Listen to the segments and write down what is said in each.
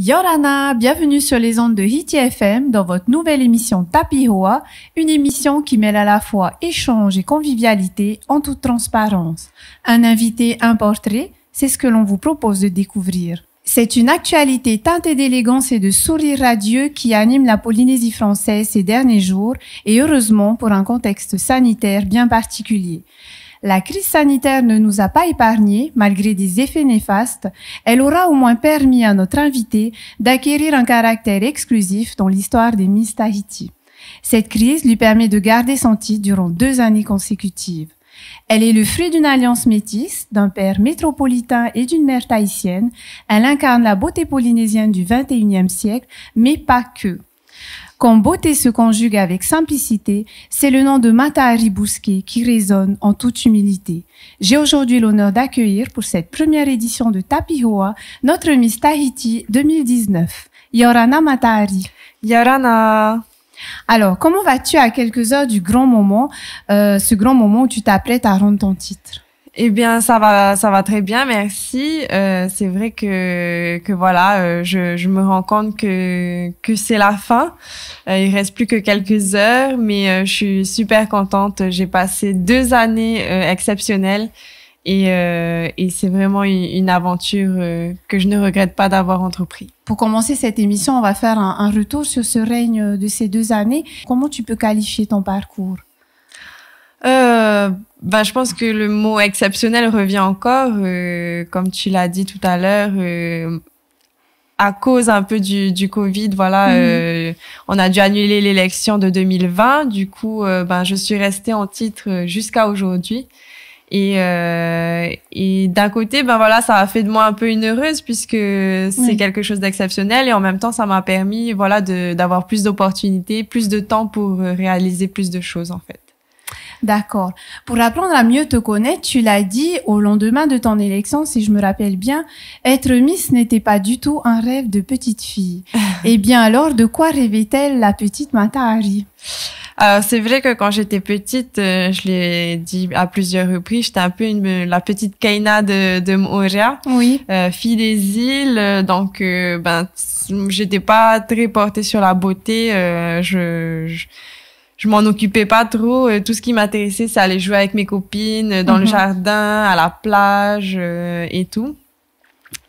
Yorana, bienvenue sur les ondes de Hiti FM dans votre nouvelle émission Tapihoa, une émission qui mêle à la fois échange et convivialité en toute transparence. Un invité, un portrait, c'est ce que l'on vous propose de découvrir. C'est une actualité teintée d'élégance et de sourire radieux qui anime la Polynésie française ces derniers jours et heureusement pour un contexte sanitaire bien particulier. La crise sanitaire ne nous a pas épargnés, malgré des effets néfastes. Elle aura au moins permis à notre invité d'acquérir un caractère exclusif dans l'histoire des Miss Tahiti. Cette crise lui permet de garder son titre durant deux années consécutives. Elle est le fruit d'une alliance métisse, d'un père métropolitain et d'une mère tahitienne. Elle incarne la beauté polynésienne du 21e siècle, mais pas que. Quand beauté se conjugue avec simplicité, c'est le nom de Matahari Bousquet qui résonne en toute humilité. J'ai aujourd'hui l'honneur d'accueillir pour cette première édition de Tapihoa notre Miss Tahiti 2019, Yorana Matahari. Yorana Alors, comment vas-tu à quelques heures du grand moment, euh, ce grand moment où tu t'apprêtes à rendre ton titre eh bien, ça va, ça va très bien, merci. Euh, c'est vrai que, que voilà, euh, je, me rends compte que, que c'est la fin. Euh, il reste plus que quelques heures, mais je suis super contente. J'ai passé deux années exceptionnelles et, et c'est vraiment une, aventure que je ne regrette pas d'avoir entrepris. Pour commencer cette émission, on va faire un retour sur ce règne de ces deux années. Comment tu peux qualifier ton parcours euh, ben, je pense que le mot exceptionnel revient encore, euh, comme tu l'as dit tout à l'heure, euh, à cause un peu du, du Covid. Voilà, mhm. euh, on a dû annuler l'élection de 2020. Du coup, ben je suis restée en titre jusqu'à aujourd'hui. Et, et d'un côté, ben voilà, ça a fait de moi un peu une heureuse puisque c'est quelque chose d'exceptionnel et en même temps, ça m'a permis, voilà, d'avoir plus d'opportunités, plus de temps pour réaliser plus de choses en fait. D'accord. Pour apprendre à mieux te connaître, tu l'as dit au lendemain de ton élection, si je me rappelle bien, être Miss n'était pas du tout un rêve de petite fille. eh bien alors, de quoi rêvait-elle la petite Matahari alors euh, c'est vrai que quand j'étais petite, euh, je l'ai dit à plusieurs reprises, j'étais un peu la petite Kaina de, de Moria, oui. Euh, fille des îles, donc ben j'étais pas très portée sur la beauté. je je m'en occupais pas trop. Euh, tout ce qui m'intéressait, c'est aller jouer avec mes copines euh, dans le mhm. jardin, à la plage euh, et tout.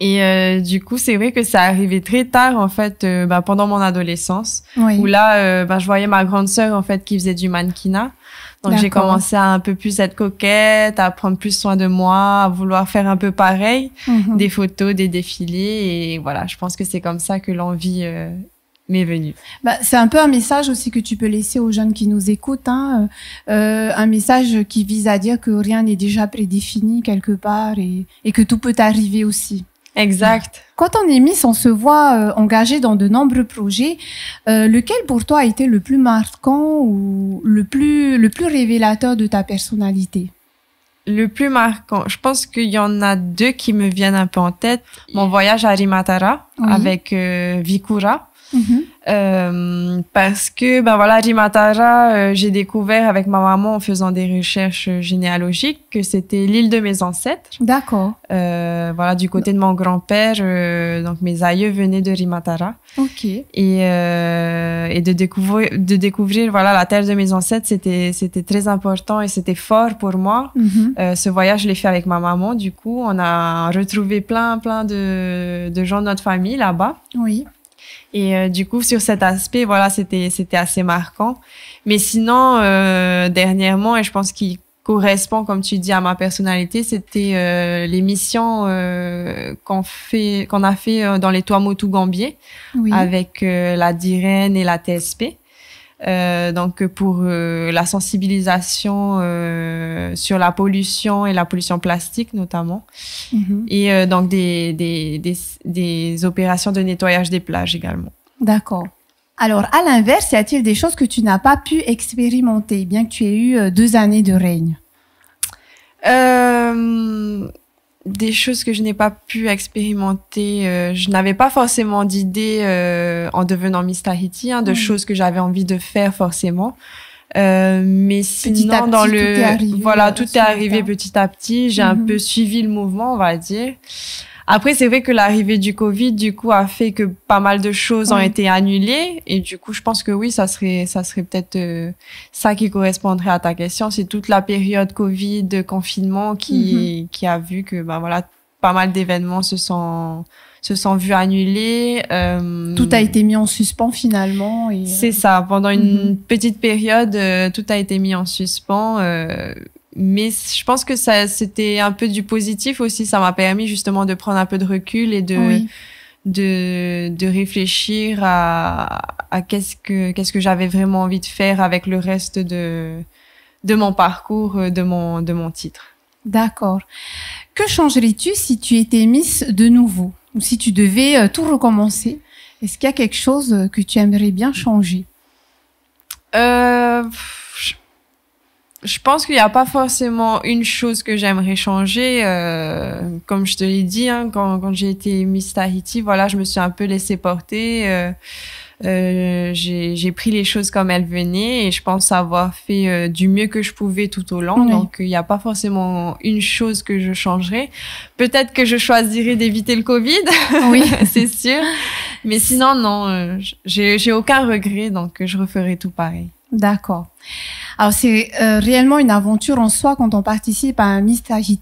Et du coup, c'est vrai que ça arrivait très tard, en fait, bah, pendant mon adolescence, où là, bah, je voyais ma grande sœur, en fait, qui faisait du mannequinat. Donc, j'ai commencé à un peu plus être coquette, à prendre plus soin de moi, à vouloir faire un peu pareil, mhm. des photos, des défilés. Et voilà, je pense que c'est comme ça que l'envie bah, c'est un peu un message aussi que tu peux laisser aux jeunes qui nous écoutent, hein, euh, euh, un message qui vise à dire que rien n'est déjà prédéfini quelque part et, et que tout peut arriver aussi. Exact. Quand on est Miss, on se voit euh, engagé dans de nombreux projets. Euh, lequel pour toi a été le plus marquant ou le plus, le plus révélateur de ta personnalité le plus marquant, je pense qu'il y en a deux qui me viennent un peu en tête. Mon voyage à Rimatara avec Vikura. Euh, parce que, ben voilà, Rimatara, euh, j'ai découvert avec ma maman en faisant des recherches généalogiques que c'était l'île de mes ancêtres. D'accord. Euh, voilà, du côté de mon grand-père, donc mes aïeux venaient de Rimatara. Ok. Et, et de, découvrir, de découvrir, voilà, la terre de mes ancêtres, c'était, c'était très important et c'était fort pour moi. Mm-hmm. ce voyage, je l'ai fait avec ma maman, du coup. On a retrouvé plein, plein de, de gens de notre famille là-bas. Oui. Et euh, du coup, sur cet aspect, voilà, c'était c'était assez marquant. Mais sinon, euh, dernièrement, et je pense qu'il correspond, comme tu dis, à ma personnalité, c'était euh, l'émission qu'on fait qu'on a fait dans les Toits tout Gambier avec la Dirène et la TSP. Euh, donc pour euh, la sensibilisation euh, sur la pollution et la pollution plastique notamment mhm. et donc des, des, des, des, opérations de nettoyage des plages également. D'accord. Alors à l'inverse, y a-t-il des choses que tu n'as pas pu expérimenter bien que tu aies eu deux années de règne des choses que je n'ai pas pu expérimenter. Euh, je n'avais pas forcément d'idées euh, en devenant Miss Tahiti, hein, de choses que j'avais envie de faire forcément. Euh, mais sinon, dans le tout est arrivé, voilà, euh, tout est arrivé petit à petit. J'ai un mhm. peu suivi le mouvement, on va dire. Après, c'est vrai que l'arrivée du Covid, du coup, a fait que pas mal de choses ont été annulées. Et du coup, je pense que oui, ça serait, ça serait peut-être euh, ça qui correspondrait à ta question. C'est toute la période Covid, confinement qui, mhm. qui a vu que, ben voilà, pas mal d'événements se sont, se sont vus annulés. Euh, tout a été mis en suspens finalement. C'est ça. Pendant une mhm. petite période, euh, tout a été mis en suspens mais je pense que ça c'était un peu du positif aussi. Ça m'a permis justement de prendre un peu de recul et de de, de réfléchir à, à qu'est-ce que qu'est-ce que j'avais vraiment envie de faire avec le reste de de mon parcours, euh, de mon de mon titre. D'accord. Que changerais-tu si tu étais Miss de nouveau ou si tu devais euh, tout recommencer Est-ce qu'il y a quelque chose que tu aimerais bien changer euh, je pense qu'il n'y a pas forcément une chose que j'aimerais changer. Euh, comme je te l'ai dit, hein, quand, quand j'ai été Miss Tahiti, voilà, je me suis un peu laissée porter. Euh, euh j'ai pris les choses comme elles venaient et je pense avoir fait euh, du mieux que je pouvais tout au long. Donc, il n'y a pas forcément une chose que je changerais. Peut-être que je choisirais d'éviter le Covid. Oui, c'est sûr. Mais sinon, non, euh, j'ai aucun regret. Donc, je referai tout pareil. D'accord. Alors c'est euh, réellement une aventure en soi quand on participe à un Miss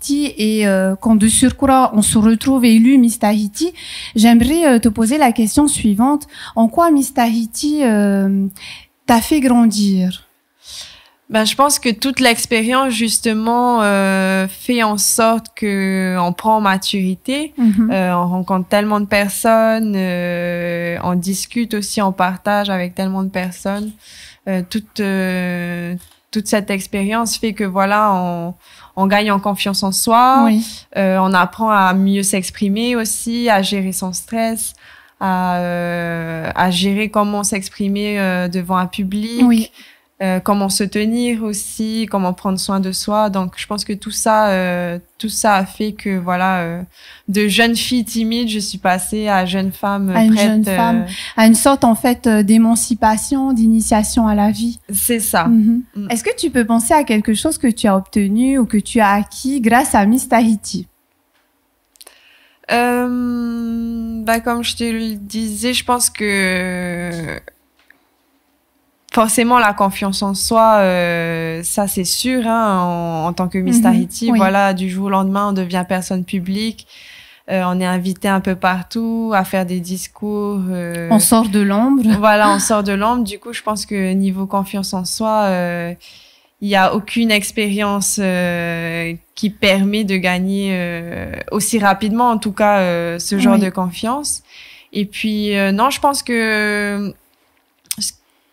et euh, quand de surcroît on se retrouve élu Miss Tahiti. J'aimerais euh, te poser la question suivante en quoi Miss t'a fait grandir ben, je pense que toute l'expérience justement fait en sorte que on prend maturité, mhm. on rencontre tellement de personnes, on discute aussi, on partage avec tellement de personnes. Euh, euh, toute cette expérience fait que voilà, on, on, gagne en confiance en soi, euh, on apprend à mieux s'exprimer aussi, à gérer son stress, à, gérer comment s'exprimer devant un public. Oui. Euh, comment se tenir aussi, comment prendre soin de soi. Donc je pense que tout ça, euh, tout ça a fait que voilà, euh, de jeune fille timide, je suis passée à jeune femme à une jeune femme, à une sorte en fait d'émancipation, d'initiation à la vie. C'est ça. Mhm. Mm. Est-ce que tu peux penser à quelque chose que tu as obtenu ou que tu as acquis grâce à Miss Tahiti? bah comme je te le disais, je pense que forcément la confiance en soi, euh, ça c'est sûr. Hein, en, tant que Miss Tahiti, mhm. voilà, du jour au lendemain, on devient personne publique. Euh, on est invité un peu partout à faire des discours. Euh, on sort de l'ombre. Voilà, on sort de l'ombre. Du coup, je pense que niveau confiance en soi, il n'y a aucune expérience qui permet de gagner aussi rapidement, en tout cas, ce genre de confiance. Et puis, non, je pense que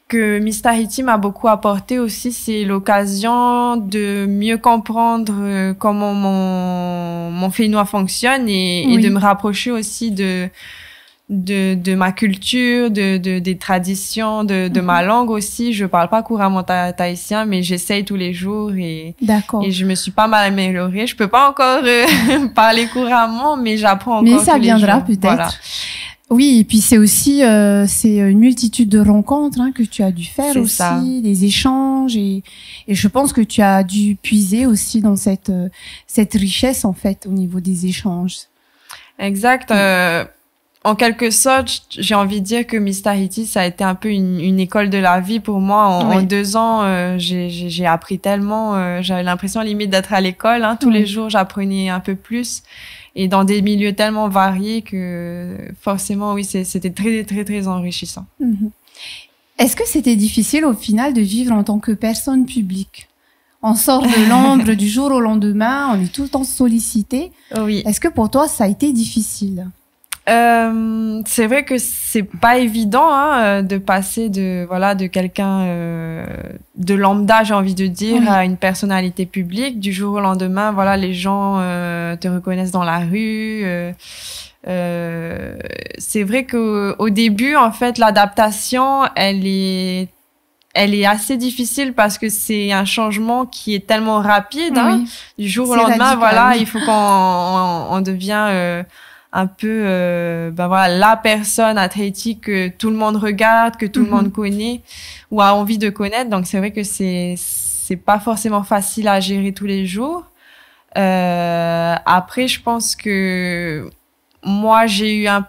que Miss Tahiti m'a beaucoup apporté aussi, c'est l'occasion de mieux comprendre euh, comment mon, mon fonctionne et, de me rapprocher aussi de, de, de ma culture, de, de, des traditions, de, de ma mhm. langue aussi. Je parle pas couramment tahitien, mais j'essaye tous les jours et, et je me suis pas mal améliorée. Je peux pas encore euh, parler couramment, mais j'apprends encore. Mais ça viendra peut-être. Oui, et puis c'est aussi euh, c'est une multitude de rencontres hein, que tu as dû faire aussi, des échanges et, je pense que tu as dû puiser aussi dans cette euh, cette richesse en fait au niveau des échanges. Exact. Euh, en quelque sorte, j'ai envie de dire que Miss Tahiti, ça a été un peu une, école de la vie pour moi. En, deux ans, j'ai appris tellement. J'avais l'impression limite d'être à l'école. Hein. Tous les jours, j'apprenais un peu plus et dans des milieux tellement variés que forcément, oui, c'était très, très, très enrichissant. Mhm. Est-ce que c'était difficile au final de vivre en tant que personne publique on sort de l'ombre du jour au lendemain, on est tout le temps sollicité. Oui. Est-ce que pour toi, ça a été difficile euh, c'est vrai que c'est pas évident hein, euh, de passer de voilà de quelqu'un euh, de lambda j'ai envie de dire à une personnalité publique du jour au lendemain voilà les gens euh, te reconnaissent dans la rue euh, c'est vrai que au début en fait l'adaptation elle est elle est assez difficile parce que c'est un changement qui est tellement rapide. Hein. Du jour au lendemain, voilà, il faut qu'on on, on devient euh, un peu euh, bah voilà la personne à que tout le monde regarde, que tout le mhm. monde connaît ou a envie de connaître. Donc c'est vrai que c'est c'est pas forcément facile à gérer tous les jours. Euh, après, je pense que moi j'ai eu un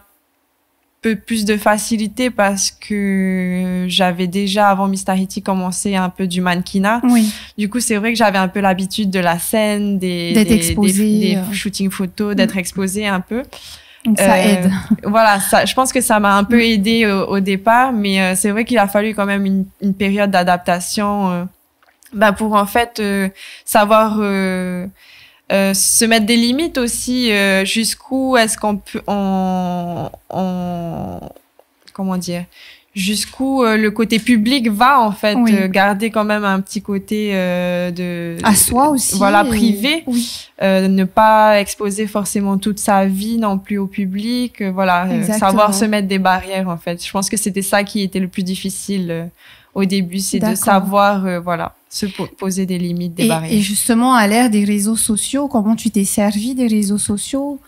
peu plus de facilité parce que j'avais déjà avant Mister Hitty, commencé un peu du mannequinat. Oui. Du coup, c'est vrai que j'avais un peu l'habitude de la scène, des, des, des, euh. photos, d'être mm. exposée un peu. Donc ça euh, aide. Voilà, ça, je pense que ça m'a un peu mm. aidé au, départ, mais euh, c'est vrai qu'il a fallu quand même une, période d'adaptation bah, pour en fait savoir euh, se mettre des limites aussi euh, jusqu'où est-ce qu'on peut on, comment dire jusqu'où euh, le côté public va en fait garder quand même un petit côté de à soi aussi voilà privé ne pas exposer forcément toute sa vie non plus au public voilà savoir se mettre des barrières en fait je pense que c'était ça qui était le plus difficile au début, c'est de savoir, euh, voilà, se poser des limites, des barrières. Et justement, à l'ère des réseaux sociaux, comment tu t'es servi des réseaux sociaux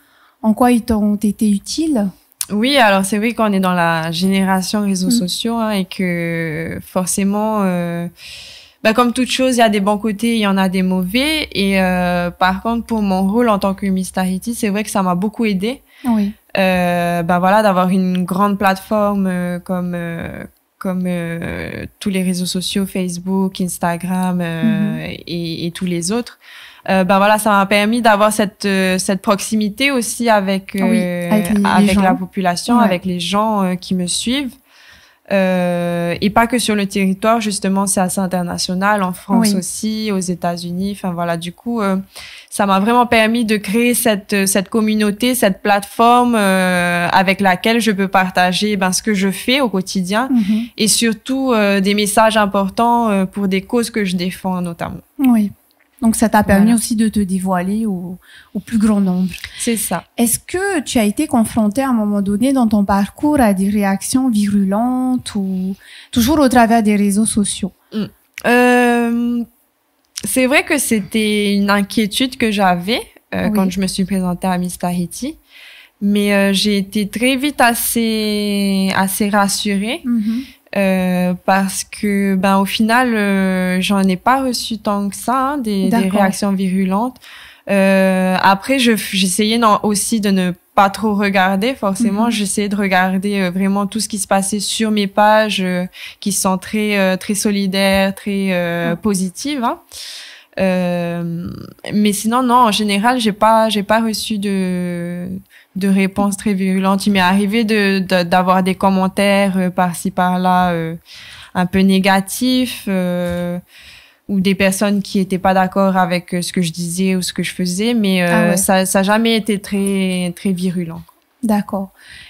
En quoi ils t'ont été utiles oui, alors c'est vrai qu'on est dans la génération réseaux mm. sociaux hein, et que forcément, euh, bah, comme toute chose, il y a des bons côtés, il y en a des mauvais. Et euh, par contre, pour mon rôle en tant que Mister Tahiti, c'est vrai que ça m'a beaucoup aidé. Oui. Euh, bah, voilà, d'avoir une grande plateforme euh, comme comme euh, tous les réseaux sociaux, Facebook, Instagram euh, mhm. et, et, tous les autres. Euh, ben voilà, ça m'a permis d'avoir cette cette proximité aussi avec ah avec, la population, avec les gens qui me suivent. Euh, et pas que sur le territoire, justement, c'est assez international, en France aussi, aux États-Unis. Enfin voilà, du coup, euh, ça m'a vraiment permis de créer cette euh, cette communauté, cette plateforme avec laquelle je peux partager ben ce que je fais au quotidien mhm. et surtout des messages importants pour des causes que je défends notamment. Oui. Donc ça t'a permis aussi de te dévoiler au, plus grand nombre. C'est ça. Est-ce que tu as été confrontée à un moment donné dans ton parcours à des réactions virulentes ou toujours au travers des réseaux sociaux mm. euh, C'est vrai que c'était une inquiétude que j'avais euh, quand je me suis présentée à Mister Tahiti. Mais euh, j'ai été très vite assez, assez rassurée. Mm-hmm. Euh, parce que ben au final euh, j'en ai pas reçu tant que ça hein, des, des, réactions virulentes euh, après j'essayais non aussi de ne pas trop regarder forcément mhm. j'essayais de regarder euh, vraiment tout ce qui se passait sur mes pages qui sont très très solidaires très positive positives hein. Euh, mais sinon, non, en général, j'ai pas, j'ai pas reçu de, de réponses très virulentes. Il m'est arrivé de, d'avoir des commentaires euh, par-ci par-là euh, un peu négatifs. ou des personnes qui étaient pas d'accord avec ce que je disais ou ce que je faisais mais ah ça ça jamais été très très virulent D'accord.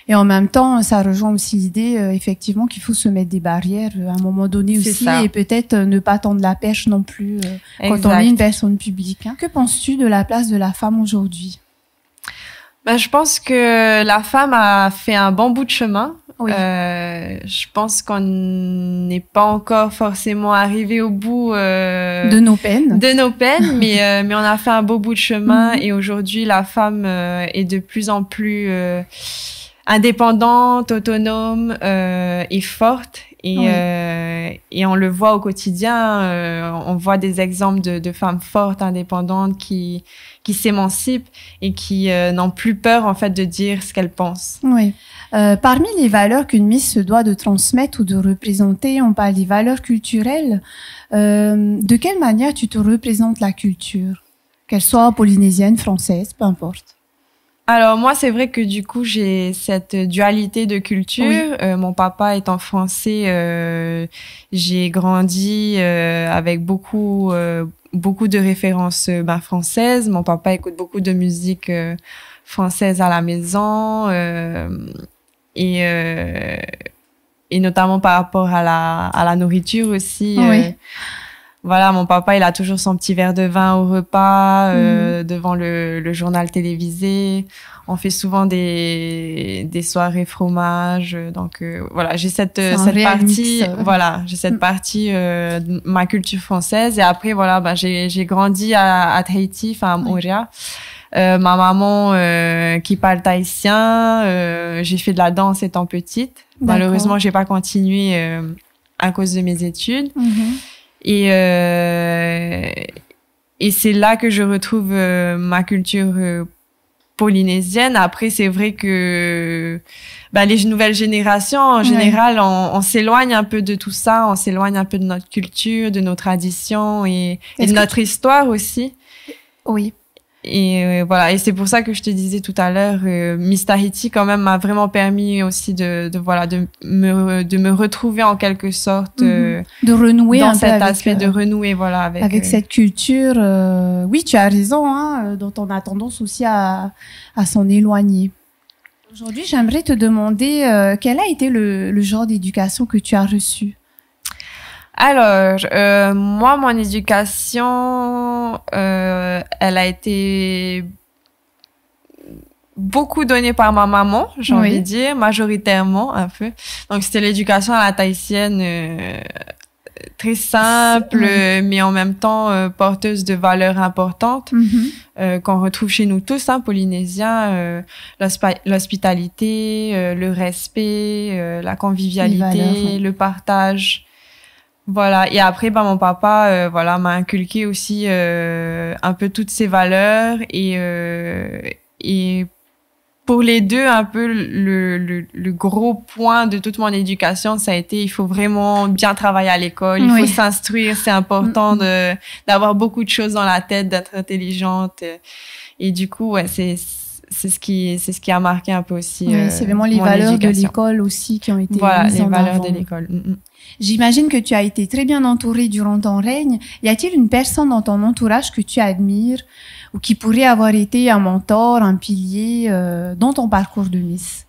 Et en même temps, ça rejoint aussi l'idée, euh, effectivement, qu'il faut se mettre des barrières euh, à un moment donné aussi, et peut-être euh, ne pas tendre la pêche non plus quand on est une personne publique. Hein. Que penses-tu de la place de la femme aujourd'hui ben, Je pense que la femme a fait un bon bout de chemin euh, je pense qu'on n'est pas encore forcément arrivé au bout euh, de nos peines, de nos peines, mais euh, mais on a fait un beau bout de chemin mhm. et aujourd'hui la femme euh, est de plus en plus indépendante, autonome et forte et, et on le voit au quotidien, on voit des exemples de, femmes fortes, indépendantes qui, qui s'émancipent et qui n'ont plus peur en fait de dire ce qu'elles pensent. Oui. Euh, parmi les valeurs qu'une Miss se doit de transmettre ou de représenter, on parle des valeurs culturelles. Euh, de quelle manière tu te représentes la culture, qu'elle soit polynésienne, française, peu importe alors moi, c'est vrai que du coup, j'ai cette dualité de culture. Euh, mon papa est en français, j'ai grandi avec beaucoup, beaucoup de références ben, françaises. Mon papa écoute beaucoup de musique française à la maison et euh, et notamment par rapport à la à la nourriture aussi. Euh, voilà, mon papa, il a toujours son petit verre de vin au repas, euh, mhm. devant le, le journal télévisé. On fait souvent des, des soirées fromage. Donc voilà, j'ai cette, cette partie, voilà, j'ai cette mm. partie ma culture française. Et après, voilà, bah, j'ai grandi à, à Tahiti, enfin à Moria. Euh, ma maman euh, qui parle tahitien. Euh, j'ai fait de la danse étant petite. Malheureusement, j'ai pas continué à cause de mes études. Mhm. Et et c'est là que je retrouve ma culture polynésienne. Après, c'est vrai que bah, les nouvelles générations, en général, on, s'éloigne un peu de tout ça, on s'éloigne un peu de notre culture, de nos traditions et, de notre histoire aussi. Oui. Et euh, voilà, et c'est pour ça que je te disais tout à l'heure, euh, Miss quand même m'a vraiment permis aussi de, voilà de me de me retrouver en quelque sorte mhm. euh, de renouer dans cet aspect de renouer voilà avec, cette culture. oui, tu as raison, hein, dont on a tendance aussi à à s'en éloigner. Aujourd'hui, j'aimerais te demander quel a été le, le genre d'éducation que tu as reçu. Alors, euh, moi, mon éducation, euh, elle a été beaucoup donnée par ma maman, j'ai envie de dire, majoritairement un peu. Donc, c'était l'éducation à la tahitienne euh, très simple, mais en même temps porteuse de valeurs importantes mhm. qu'on retrouve chez nous tous, hein, Polynésiens, l'hospitalité, le respect, la convivialité, le partage. Voilà. Et après, bah, mon papa, euh, voilà, m'a inculqué aussi euh, un peu toutes ses valeurs et euh, et pour les deux, un peu le, le, le, gros point de toute mon éducation, ça a été il faut vraiment bien travailler à l'école, il faut s'instruire, c'est important de d'avoir beaucoup de choses dans la tête, d'être intelligente. Et, et du coup, ouais, c'est c'est ce qui c'est ce qui a marqué un peu aussi. Oui, euh, c'est vraiment les valeurs de l'école aussi qui ont été voilà les valeurs de l'école. Mm, mm. J'imagine que tu as été très bien entourée durant ton règne. Y a-t-il une personne dans ton entourage que tu admires ou qui pourrait avoir été un mentor, un pilier euh, dans ton parcours de Miss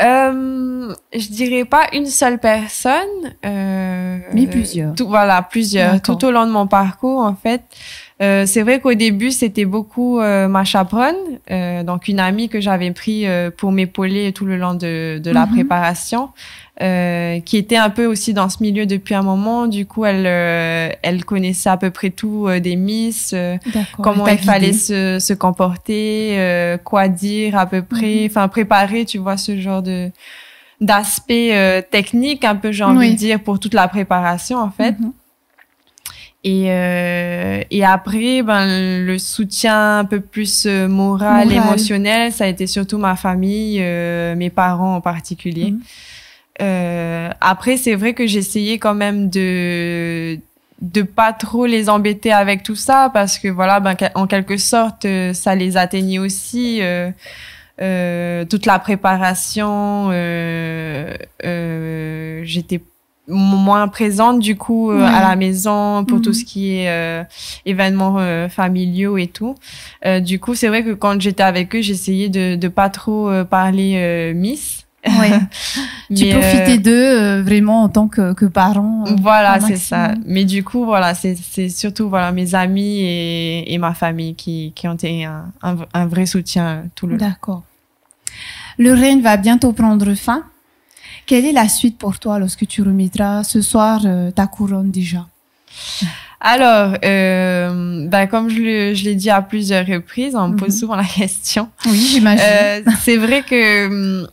euh, je dirais pas une seule personne, euh, mais plusieurs. voilà, plusieurs. Tout au long de mon parcours, en fait, euh, c'est vrai qu'au début, c'était beaucoup euh, ma chaperonne, euh, donc une amie que j'avais pris euh, pour m'épauler tout le long de, de la mhm. préparation, qui était un peu aussi dans ce milieu depuis un moment. Du coup, elle, elle connaissait à peu près tout des miss, comment il fallait se, se comporter, quoi dire à peu près, mhm. enfin préparer, tu vois, ce genre de d'aspect technique, un peu j'ai envie de dire, pour toute la préparation en fait. Mhm. Et, euh, et après, ben, le soutien un peu plus euh, moral, émotionnel, ça a été surtout ma famille, euh, mes parents en particulier. Mhm. Euh, après, c'est vrai que j'essayais quand même de de pas trop les embêter avec tout ça parce que voilà, ben, en quelque sorte, ça les atteignait aussi. toute la préparation, j'étais moins présente du coup euh, à la maison pour tout mhm. ce qui est euh, événements euh, familiaux et tout. Euh, du coup, c'est vrai que quand j'étais avec eux, j'essayais de de pas trop parler Miss. Oui, tu profitais d'eux vraiment en tant que, que parent. voilà, c'est ça. Mais du coup, voilà, c'est surtout voilà mes amis et, et ma famille qui, qui ont été un, un, un vrai soutien tout le long. D'accord. Le règne va bientôt prendre fin. Quelle est la suite pour toi lorsque tu remettras ce soir euh, ta couronne déjà alors, euh, bah, comme je l'ai dit à plusieurs reprises, on me pose mhm. souvent la question. Oui, j'imagine. Euh, c'est vrai que hum,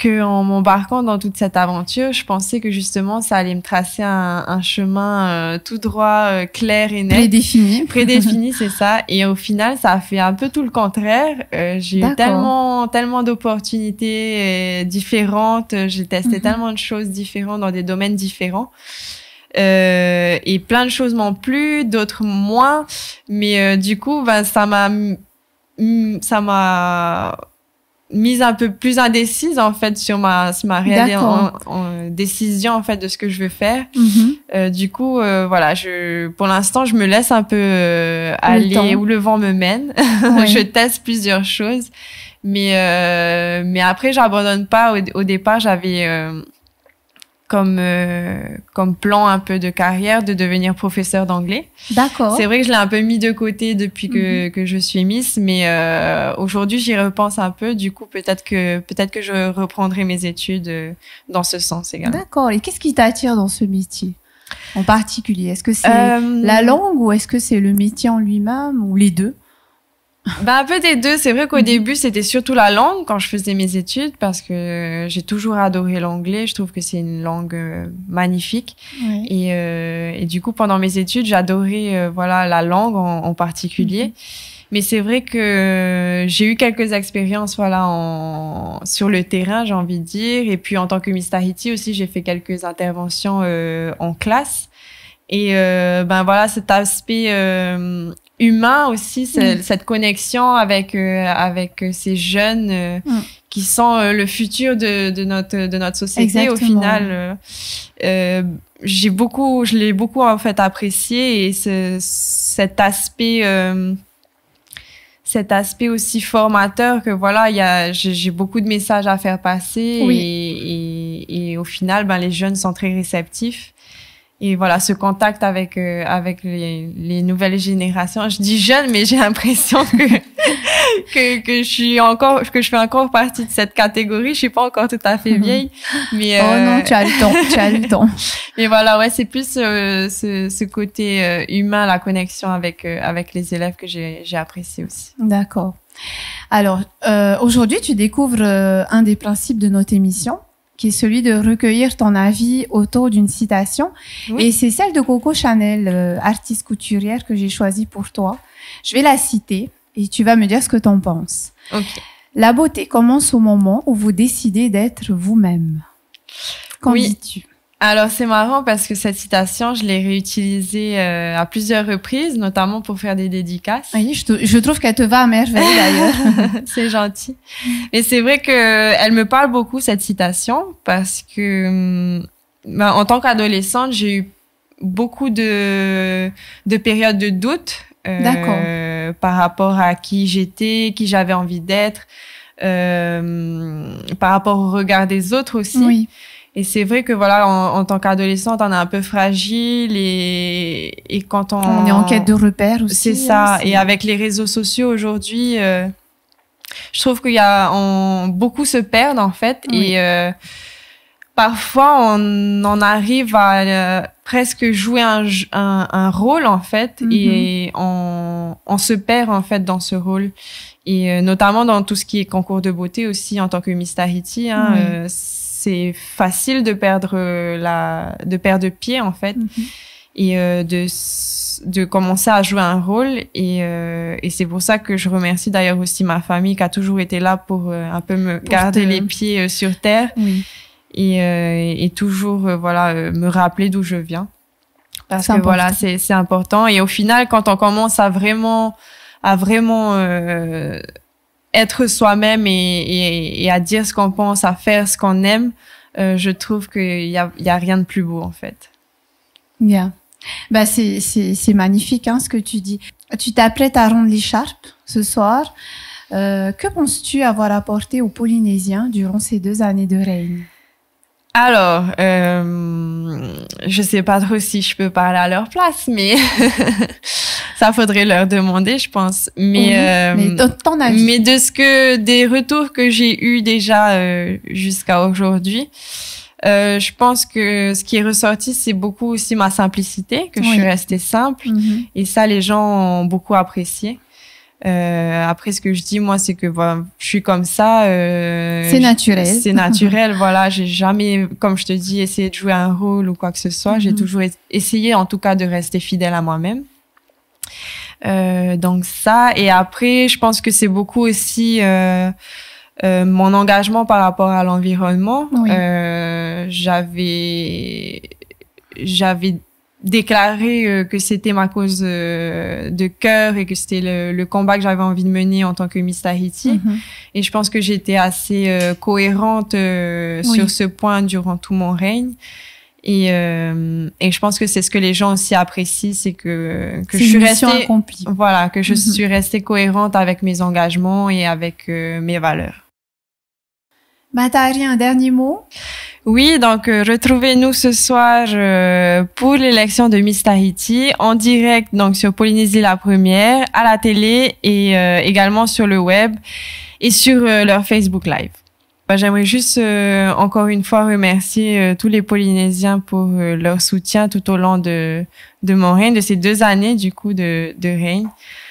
qu'en m'embarquant dans toute cette aventure, je pensais que justement ça allait me tracer un, chemin euh, tout droit, euh, clair et net. Prédéfini. Prédéfini, c'est ça. Et au final, ça a fait un peu tout le contraire. Euh, j'ai eu tellement, tellement d'opportunités différentes. J'ai testé mhm. tellement de choses différentes dans des domaines différents. et plein de choses m'ont plu, d'autres moins. Mais du coup, ben, ça m'a, ça m'a mise un peu plus indécise en fait sur ma ma réelle décision en fait de ce que je veux faire. Mhm. Euh, du coup euh, voilà, je pour l'instant, je me laisse un peu euh, aller où le vent me mène. je teste plusieurs choses mais mais après j'abandonne pas au, au départ, j'avais comme euh, comme plan un peu de carrière de devenir professeur d'anglais. D'accord. C'est vrai que je l'ai un peu mis de côté depuis que, mm-hmm. que je suis Miss, mais euh, aujourd'hui j'y repense un peu. Du coup, peut-être que peut-être que je reprendrai mes études euh, dans ce sens également. D'accord. Et qu'est-ce qui t'attire dans ce métier en particulier Est-ce que c'est la langue ou est-ce que c'est le métier en lui-même ou les deux Bah un peu des deux. C'est vrai qu'au début c'était surtout la langue quand je faisais mes études parce que j'ai toujours adoré l'anglais. Je trouve que c'est une langue euh, magnifique et, euh, du coup pendant mes études j'adorais euh, voilà la langue en, particulier. Mhm. Mais c'est vrai que j'ai eu quelques expériences voilà en, sur le terrain j'ai envie de dire et puis en tant que Miss Hitty aussi j'ai fait quelques interventions euh, en classe. Et ben voilà, cet aspect euh, humain aussi, mm. cette connexion avec euh, avec euh, ces jeunes euh, mm. qui sont le futur de, notre de notre société au final. j'ai beaucoup, je l'ai beaucoup en fait apprécié et cet aspect cet aspect aussi formateur que voilà, il y a, j'ai beaucoup de messages à faire passer et, et, et, au final, ben, les jeunes sont très réceptifs et voilà ce contact avec euh, avec les, les, nouvelles générations je dis jeune mais j'ai l'impression que, que que je suis encore que je fais encore partie de cette catégorie je suis pas encore tout à fait mhm. vieille mais oh non euh, tu as le temps tu as le temps mais voilà ouais c'est plus euh, ce, ce côté humain la connexion avec avec les élèves que j'ai j'ai apprécié aussi d'accord alors aujourd'hui tu découvres un des principes de notre émission qui est celui de recueillir ton avis autour d'une citation. Et c'est celle de Coco Chanel, euh, artiste couturière que j'ai choisie pour toi. Je vais la citer et tu vas me dire ce que tu en penses. La beauté commence au moment où vous décidez d'être vous-même. Qu'en dis-tu alors c'est marrant parce que cette citation, je l'ai réutilisée euh, à plusieurs reprises, notamment pour faire des dédicaces. Oui, je, trouve qu'elle te va à d'ailleurs. c'est gentil. Mais c'est vrai que elle me parle beaucoup cette citation parce que hum, ben, en tant qu'adolescente, j'ai eu beaucoup de périodes de doute euh, par rapport à qui j'étais, qui j'avais envie d'être, euh, par rapport au regard des autres aussi. Oui. Et c'est vrai que voilà, en, en tant qu'adolescente, on est un peu fragile et, et quand on... On est en quête de repères aussi. C'est hein, ça. et avec les réseaux sociaux aujourd'hui, euh, je trouve qu'il y a... beaucoup se perdent en fait. Et euh, parfois, on en arrive à euh, presque jouer un, un, un, rôle en fait. Mhm. Et on, on se perd en fait dans ce rôle. Et notamment dans tout ce qui est concours de beauté aussi en tant que Miss Tahiti. Hein, c'est facile de perdre euh, la, de perdre pied en fait mhm. et euh, de de commencer à jouer un rôle et, euh, et c'est pour ça que je remercie d'ailleurs aussi ma famille qui a toujours été là pour un peu me garder les pieds sur terre et, et toujours voilà me rappeler d'où je viens parce que voilà c'est c'est important et au final quand on commence à vraiment à vraiment être soi-même et, à dire ce qu'on pense, à faire ce qu'on aime, euh, je trouve qu'il n'y a, a, rien de plus beau en fait. Bien. Bah c'est, magnifique hein, ce que tu dis. Tu t'apprêtes à rendre l'écharpe ce soir. Euh, que penses-tu avoir apporté aux Polynésiens durant ces deux années de règne alors, euh, je sais pas trop si je peux parler à leur place, mais Ça faudrait leur demander, je pense. Mais, mhm. euh, mais, de ce que des retours que j'ai eu déjà euh, jusqu'à aujourd'hui, euh, je pense que ce qui est ressorti, c'est beaucoup aussi ma simplicité, que je suis restée simple. Mhm. Et ça, les gens ont beaucoup apprécié. Euh, après, ce que je dis, moi, c'est que voilà je suis comme ça. Euh, c'est naturel. C'est naturel, voilà. J'ai jamais, comme je te dis, essayé de jouer un rôle ou quoi que ce soit. J'ai mhm. toujours essayé, en tout cas, de rester fidèle à moi-même. Euh, donc ça, et après, je pense que c'est beaucoup aussi euh, euh mon engagement par rapport à l'environnement. Euh, j'avais j'avais déclaré euh, que c'était ma cause de cœur et que c'était le, combat que j'avais envie de mener en tant que Miss Tahiti. Mhm. Et je pense que j'étais assez cohérente sur ce point durant tout mon règne. Et, euh, et je pense que c'est ce que les gens aussi apprécient, c'est que, que je suis restée Voilà, que je mhm. suis restée cohérente avec mes engagements et avec euh, mes valeurs. Matari, un dernier mot Oui, donc euh, retrouvez-nous ce soir pour l'élection de Miss Tahiti en direct donc sur Polynésie la première, à la télé et également sur le web et sur leur Facebook Live. Bah, j'aimerais juste euh, encore une fois remercier euh, tous les Polynésiens pour euh, leur soutien tout au long de, de mon règne, de ces deux années du coup de, de règne.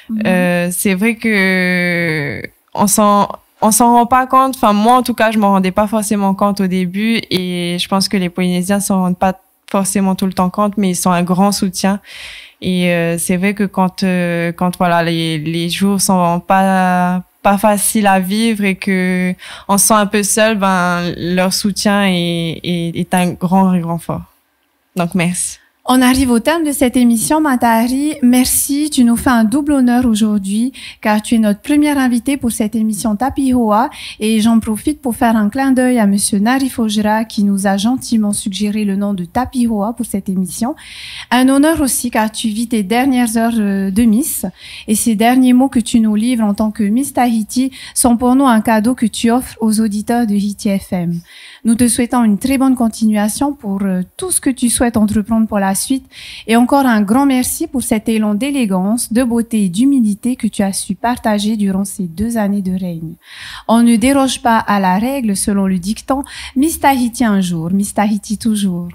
Mhm. C'est vrai que on s'en on s'en rend pas compte. Enfin moi en tout cas je m'en rendais pas forcément compte au début et je pense que les Polynésiens s'en rendent pas forcément tout le temps compte, mais ils sont un grand soutien. Et c'est vrai que quand quand voilà les les jours sont pas pas facile à vivre et que on se sent un peu seul, ben leur soutien est, est, est un grand fort. Donc merci. On arrive au terme de cette émission, Matari. Merci, tu nous fais un double honneur aujourd'hui, car tu es notre première invitée pour cette émission Tapihoa, et j'en profite pour faire un clin d'œil à Monsieur Nari Fogera, qui nous a gentiment suggéré le nom de Tapihoa pour cette émission. Un honneur aussi, car tu vis tes dernières heures euh, de Miss, et ces derniers mots que tu nous livres en tant que Miss Tahiti sont pour nous un cadeau que tu offres aux auditeurs de Hiti FM. Nous te souhaitons une très bonne continuation pour euh, tout ce que tu souhaites entreprendre pour la suite. Et encore un grand merci pour cet élan d'élégance, de beauté et d'humilité que tu as su partager durant ces deux années de règne. On ne déroge pas à la règle selon le dicton Mistahiti un jour, Mistahiti toujours.